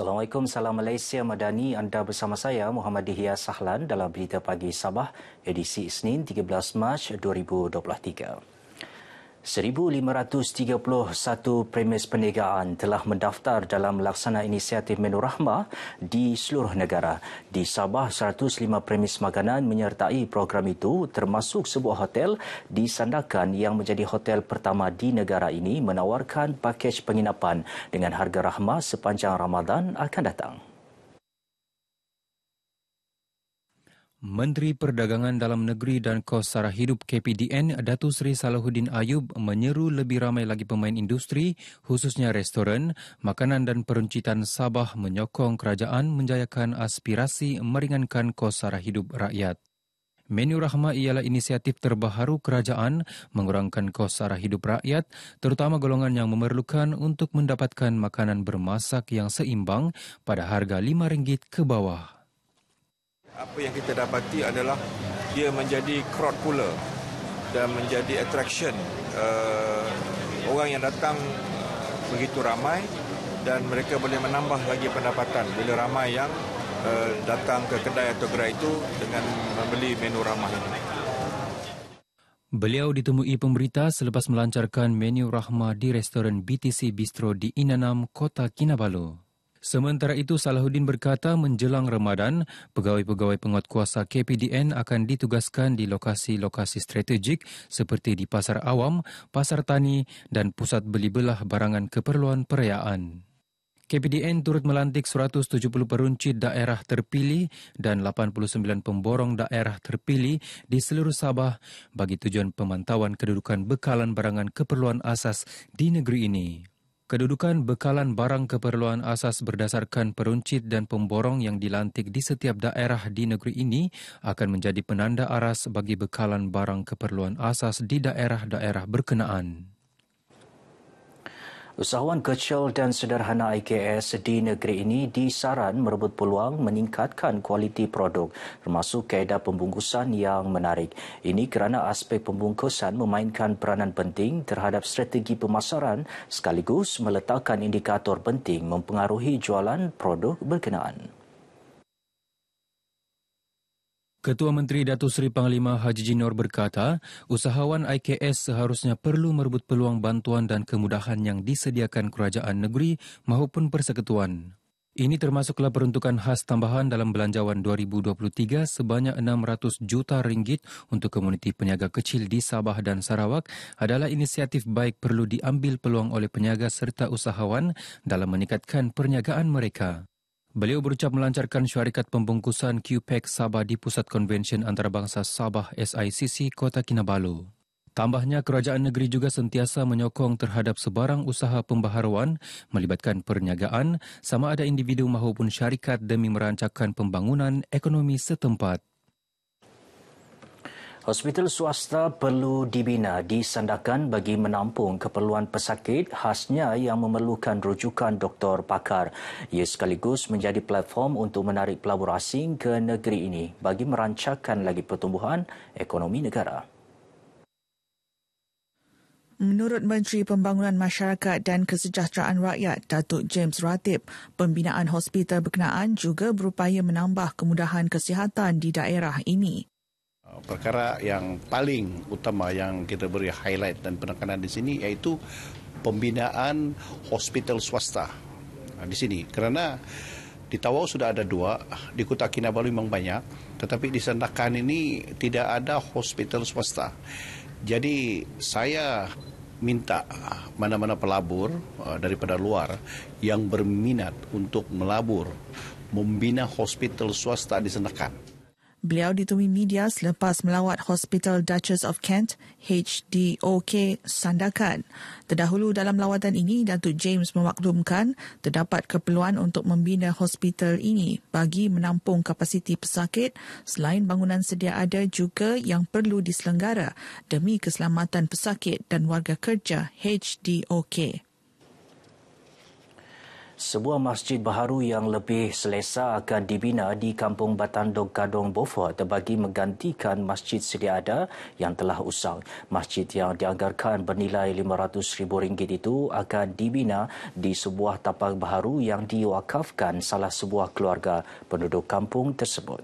Assalamualaikum, Salam Malaysia Madani. Anda bersama saya, Muhammad Dihya Sahlan dalam Berita Pagi Sabah, edisi Isnin 13 Mac 2023. 1531 premis perniagaan telah mendaftar dalam laksana inisiatif Menu rahma di seluruh negara. Di Sabah 105 premis makanan menyertai program itu termasuk sebuah hotel di Sandakan yang menjadi hotel pertama di negara ini menawarkan pakej penginapan dengan harga rahma sepanjang Ramadan akan datang. Menteri Perdagangan Dalam Negeri dan Kos Sara Hidup KPDN Datu Seri Salahuddin Ayub menyeru lebih ramai lagi pemain industri khususnya restoran, makanan dan peruncitan Sabah menyokong kerajaan menjayakan aspirasi meringankan kos sara hidup rakyat. Menu Rahma ialah inisiatif terbaharu kerajaan mengurangkan kos sara hidup rakyat terutama golongan yang memerlukan untuk mendapatkan makanan bermasak yang seimbang pada harga RM5 ke bawah. Apa yang kita dapati adalah dia menjadi crowd puller dan menjadi attraction. Uh, orang yang datang uh, begitu ramai dan mereka boleh menambah lagi pendapatan bila ramai yang uh, datang ke kedai atau gerai itu dengan membeli menu ramai. Beliau ditemui pemberita selepas melancarkan menu rahmah di restoran BTC Bistro di Inanam, Kota Kinabalu. Sementara itu, Salahuddin berkata menjelang Ramadan, pegawai-pegawai penguat kuasa KPDN akan ditugaskan di lokasi-lokasi strategik seperti di pasar awam, pasar tani dan pusat beli belah barangan keperluan perayaan. KPDN turut melantik 170 peruncit daerah terpilih dan 89 pemborong daerah terpilih di seluruh Sabah bagi tujuan pemantauan kedudukan bekalan barangan keperluan asas di negeri ini. Kedudukan bekalan barang keperluan asas berdasarkan peruncit dan pemborong yang dilantik di setiap daerah di negeri ini akan menjadi penanda aras bagi bekalan barang keperluan asas di daerah-daerah berkenaan. Usahawan kecil dan sederhana IKS di negeri ini disaran merebut peluang meningkatkan kualiti produk termasuk kaedah pembungkusan yang menarik. Ini kerana aspek pembungkusan memainkan peranan penting terhadap strategi pemasaran sekaligus meletakkan indikator penting mempengaruhi jualan produk berkenaan. Ketua Menteri Datu Seri Panglima Haji Jinor berkata, usahawan IKS seharusnya perlu merebut peluang bantuan dan kemudahan yang disediakan kerajaan negeri maupun persekutuan. Ini termasuklah peruntukan khas tambahan dalam belanjawan 2023 sebanyak 600 juta ringgit untuk komuniti peniaga kecil di Sabah dan Sarawak adalah inisiatif baik perlu diambil peluang oleh peniaga serta usahawan dalam meningkatkan perniagaan mereka. Beliau berucap melancarkan syarikat pembungkusan QPEC Sabah di Pusat Konvensyen Antarabangsa Sabah SICC Kota Kinabalu. Tambahnya, kerajaan negeri juga sentiasa menyokong terhadap sebarang usaha pembaharuan melibatkan perniagaan sama ada individu maupun syarikat demi merancangkan pembangunan ekonomi setempat. Hospital swasta perlu dibina disandakan bagi menampung keperluan pesakit khasnya yang memerlukan rujukan doktor pakar. Ia sekaligus menjadi platform untuk menarik pelabur asing ke negeri ini bagi merancangkan lagi pertumbuhan ekonomi negara. Menurut Menteri Pembangunan Masyarakat dan Kesejahteraan Rakyat, Datuk James Ratib, pembinaan hospital berkenaan juga berupaya menambah kemudahan kesihatan di daerah ini. Eh, perkara yang paling utama yang kita beri highlight dan penekanan di sini yaitu pembinaan hospital swasta nah, di sini kerana di Tawau sudah ada dua, di Kota Kinabalu memang banyak, tetapi di Sandakan ini tidak ada hospital swasta. Jadi saya minta mana-mana pelabur eh, daripada luar yang berminat untuk melabur membina hospital swasta di Sandakan. Beliau ditemui media selepas melawat Hospital Duchess of Kent, HDOK, Sandakan. Terdahulu dalam lawatan ini, Datuk James memaklumkan terdapat keperluan untuk membina hospital ini bagi menampung kapasiti pesakit selain bangunan sedia ada juga yang perlu diselenggara demi keselamatan pesakit dan warga kerja HDOK sebuah masjid baharu yang lebih selesa akan dibina di Kampung Batandong Gadong Beaufort terbagi menggantikan masjid sedia ada yang telah usang. Masjid yang dianggarkan bernilai rm ringgit itu akan dibina di sebuah tapak baharu yang diwakafkan salah sebuah keluarga penduduk kampung tersebut.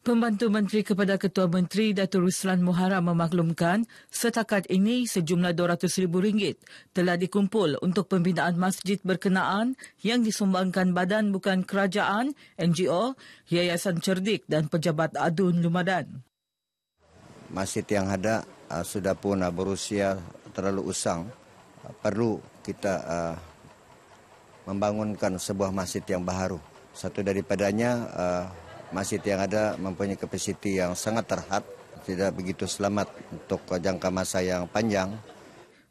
Pembantu Menteri kepada Ketua Menteri Datuk Ruslan Muharram memaklumkan setakat ini sejumlah rm ringgit telah dikumpul untuk pembinaan masjid berkenaan yang disumbangkan badan bukan kerajaan, NGO, Yayasan Cerdik dan Pejabat Adun Lumadan. Masjid yang ada uh, sudah pun uh, berusia terlalu usang. Uh, perlu kita uh, membangunkan sebuah masjid yang baru. Satu daripadanya uh, masjid yang ada mempunyai kapasiti yang sangat terhad tidak begitu selamat untuk jangka masa yang panjang.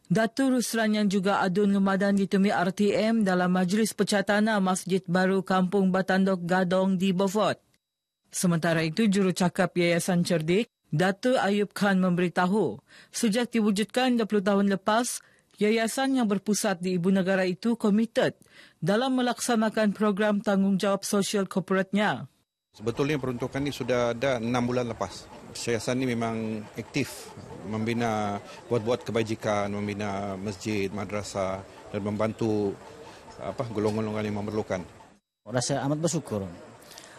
Datu Ruslan yang juga adun Ramadan ditemui RTM dalam majlis pecatana Masjid Baru Kampung Batandok Gadong di Beaufort. Sementara itu, jurucakap Yayasan Cerdik, Datu Ayub Khan memberitahu, sejak diwujudkan 20 tahun lepas, yayasan yang berpusat di ibu negara itu komited dalam melaksanakan program tanggungjawab sosial korporatnya. Sebetulnya peruntukan ini sudah ada enam bulan lepas. Yayasan ini memang aktif membina buat-buat kebajikan, membina masjid, madrasah dan membantu apa golongan-golongan yang memerlukan. Rasa amat bersyukur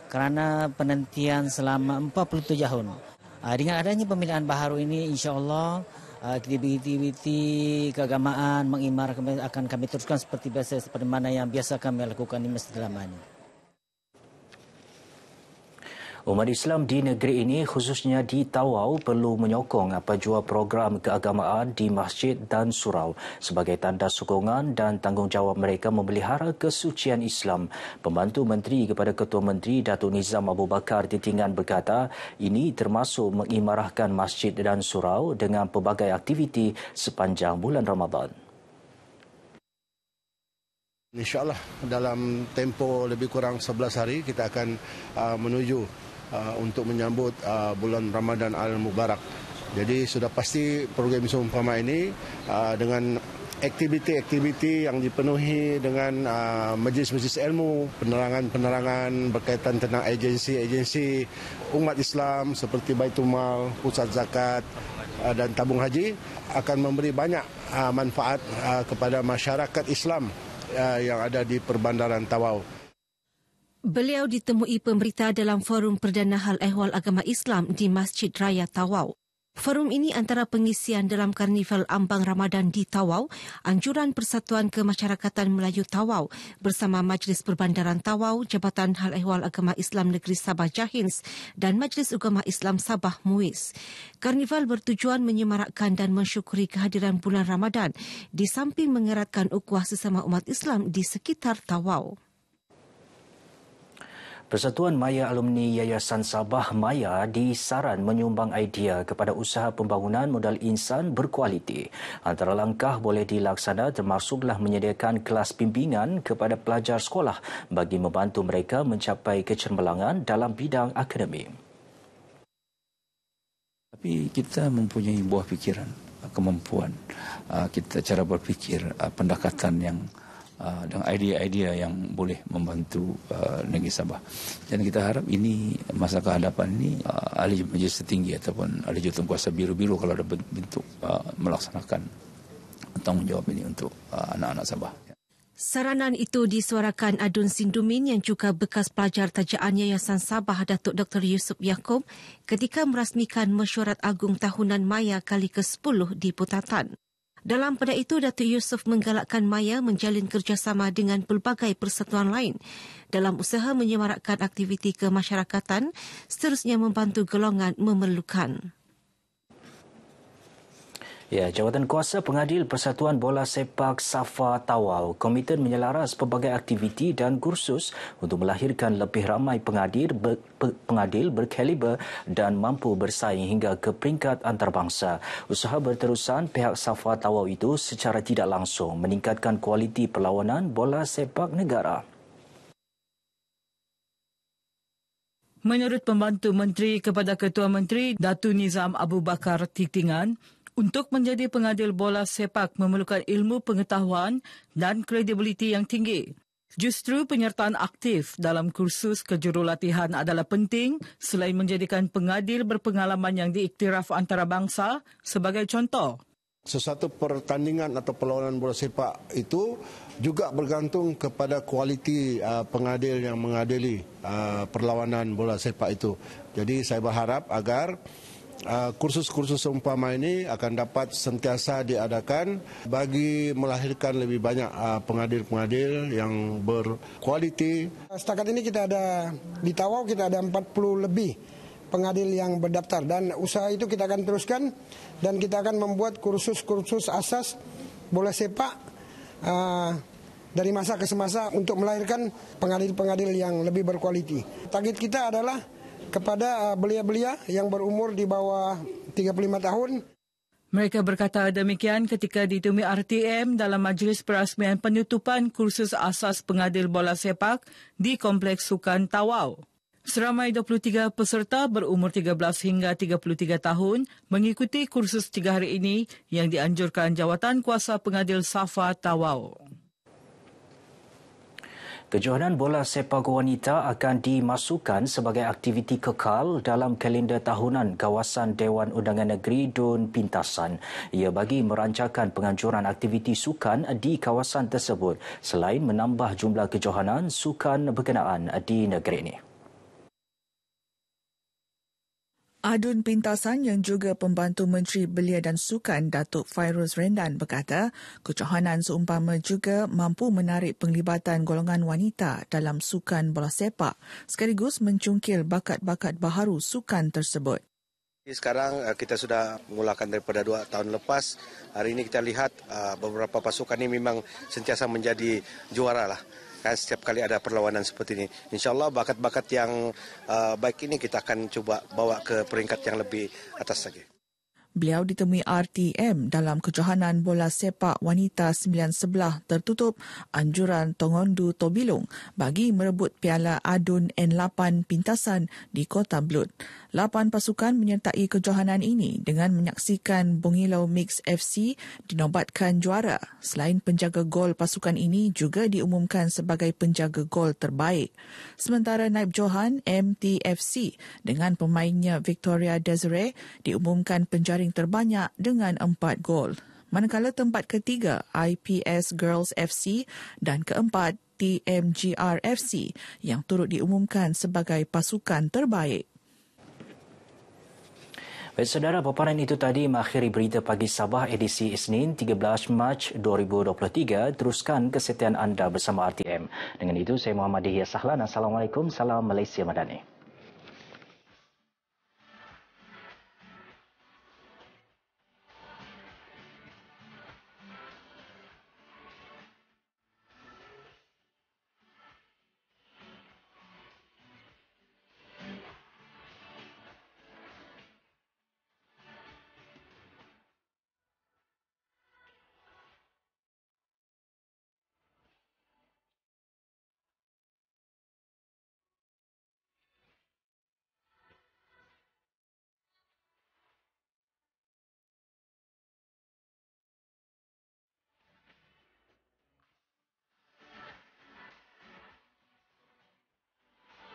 kerana penentian selama 40 tahun. Ah, dengan adanya pemilihan baharu ini insyaAllah ah, aktiviti-aktiviti keagamaan mengimar akan kami teruskan seperti biasa seperti mana yang biasa kami lakukan di Masjid Lama ini. Umat Islam di negeri ini khususnya di Tawau perlu menyokong apa jua program keagamaan di masjid dan surau sebagai tanda sokongan dan tanggungjawab mereka memelihara kesucian Islam. Pembantu Menteri kepada Ketua Menteri Datuk Nizam Abu Bakar Titingan berkata ini termasuk mengimarahkan masjid dan surau dengan pelbagai aktiviti sepanjang bulan Ramadan. InsyaAllah dalam tempo lebih kurang 11 hari kita akan uh, menuju Uh, untuk menyambut uh, bulan Ramadan Al-Mubarak. Jadi sudah pasti program seumpama ini uh, dengan aktiviti-aktiviti yang dipenuhi dengan majlis-majlis ilmu, penerangan-penerangan berkaitan tentang agensi-agensi umat Islam seperti Baitul Mal, Pusat Zakat dan Tabung Haji akan memberi banyak manfaat kepada masyarakat Islam yang ada di perbandaran Tawau. Beliau ditemui pemberita dalam Forum Perdana Hal Ehwal Agama Islam di Masjid Raya Tawau. Forum ini antara pengisian dalam Karnival Ambang Ramadan di Tawau, Anjuran Persatuan Kemasyarakatan Melayu Tawau bersama Majlis Perbandaran Tawau, Jabatan Hal Ehwal Agama Islam Negeri Sabah Jahins dan Majlis Agama Islam Sabah Muiz. Karnival bertujuan menyemarakkan dan mensyukuri kehadiran bulan Ramadan di samping mengeratkan ukhuwah sesama umat Islam di sekitar Tawau. Persatuan Maya Alumni Yayasan Sabah Maya disaran menyumbang idea kepada usaha pembangunan modal insan berkualiti. Antara langkah boleh dilaksana termasuklah menyediakan kelas pimpinan kepada pelajar sekolah bagi membantu mereka mencapai kecemerlangan dalam bidang akademik. Tapi kita mempunyai buah fikiran, kemampuan, ah, kita cara berfikir, ah, pendekatan yang Uh, dengan idea-idea yang boleh membantu uh, negeri Sabah. Dan kita harap ini masa kehadapan ini uh, ahli majlis setinggi ataupun ahli jutung kuasa biru-biru kalau ada bentuk uh, melaksanakan tanggungjawab ini untuk anak-anak Sabah. Saranan itu disuarakan Adun Sindumin yang juga bekas pelajar tajaan Yayasan Sabah Datuk Dr. Yusuf Yaakob ketika merasmikan mesyuarat agung tahunan Maya kali ke-10 di Putatan. Dalam pada itu, Datuk Yusof menggalakkan Maya menjalin kerjasama dengan pelbagai persatuan lain dalam usaha menyemarakkan aktiviti kemasyarakatan seterusnya membantu golongan memerlukan. Ya, jawatan kuasa pengadil Persatuan Bola Sepak Safa Tawau komited menyelaras pelbagai aktiviti dan kursus untuk melahirkan lebih ramai pengadil ber, pengadil berkaliber dan mampu bersaing hingga ke peringkat antarabangsa. Usaha berterusan pihak Safa Tawau itu secara tidak langsung meningkatkan kualiti perlawanan bola sepak negara. Menurut pembantu menteri kepada Ketua Menteri Datu Nizam Abu Bakar Titingan, untuk menjadi pengadil bola sepak memerlukan ilmu pengetahuan dan kredibiliti yang tinggi. Justru penyertaan aktif dalam kursus kejurulatihan adalah penting selain menjadikan pengadil berpengalaman yang diiktiraf antarabangsa sebagai contoh. Sesuatu pertandingan atau perlawanan bola sepak itu juga bergantung kepada kualiti uh, pengadil yang mengadili uh, perlawanan bola sepak itu. Jadi saya berharap agar Ah, kursus-kursus seumpama ini akan dapat sentiasa diadakan bagi melahirkan lebih banyak ah, pengadil-pengadil yang berkualiti. Setakat ini kita ada di Tawau kita ada 40 lebih pengadil yang berdaftar dan usaha itu kita akan teruskan dan kita akan membuat kursus-kursus asas bola sepak uh, dari masa ke semasa untuk melahirkan pengadil-pengadil yang lebih berkualiti. Target kita adalah kepada uh, belia-belia yang berumur di bawah 35 tahun. Mereka berkata demikian ketika ditemui RTM dalam majlis perasmian penutupan kursus asas pengadil bola sepak di Kompleks Sukan Tawau. Seramai 23 peserta berumur 13 hingga 33 tahun mengikuti kursus tiga hari ini yang dianjurkan jawatan kuasa pengadil Safa Tawau. Kejohanan bola sepak wanita akan dimasukkan sebagai aktiviti kekal dalam kalender tahunan kawasan Dewan Undangan Negeri Dun Pintasan. Ia bagi merancangkan penganjuran aktiviti sukan di kawasan tersebut selain menambah jumlah kejohanan sukan berkenaan di negeri ini. Adun Pintasan yang juga pembantu Menteri Belia dan Sukan Datuk Fairuz Rendan berkata, kecohanan seumpama juga mampu menarik penglibatan golongan wanita dalam sukan bola sepak sekaligus mencungkil bakat-bakat baharu sukan tersebut. Sekarang uh, kita sudah mulakan daripada dua tahun lepas. Hari ini kita lihat uh, beberapa pasukan ini memang sentiasa menjadi juara lah kan, setiap kali ada perlawanan seperti ini. InsyaAllah bakat-bakat yang uh, baik ini kita akan cuba bawa ke peringkat yang lebih atas lagi. Beliau ditemui RTM dalam kejohanan bola sepak wanita 911 tertutup anjuran Tongondu Tobilong bagi merebut piala ADUN N8 pintasan di Kota Blut. Lapan pasukan menyertai kejohanan ini dengan menyaksikan Bungilau Mix FC dinobatkan juara. Selain penjaga gol pasukan ini juga diumumkan sebagai penjaga gol terbaik. Sementara Naib Johan MTFC dengan pemainnya Victoria Desiree diumumkan penjara penyaring terbanyak dengan empat gol. Manakala tempat ketiga IPS Girls FC dan keempat TMGR FC yang turut diumumkan sebagai pasukan terbaik. Baik, saudara, paparan itu tadi mengakhiri berita pagi Sabah edisi Isnin 13 Mac 2023. Teruskan kesetiaan anda bersama RTM. Dengan itu, saya Muhammad Dihya Sahlan. Assalamualaikum. Salam Malaysia Madani.